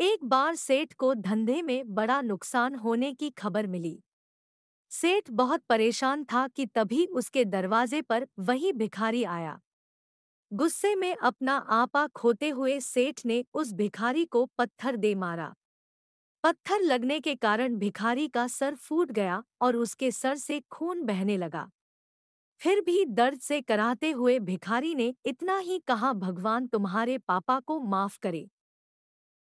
एक बार सेठ को धंधे में बड़ा नुकसान होने की खबर मिली सेठ बहुत परेशान था कि तभी उसके दरवाजे पर वही भिखारी आया गुस्से में अपना आपा खोते हुए सेठ ने उस भिखारी को पत्थर दे मारा पत्थर लगने के कारण भिखारी का सर फूट गया और उसके सर से खून बहने लगा फिर भी दर्द से कराहते हुए भिखारी ने इतना ही कहा भगवान तुम्हारे पापा को माफ करे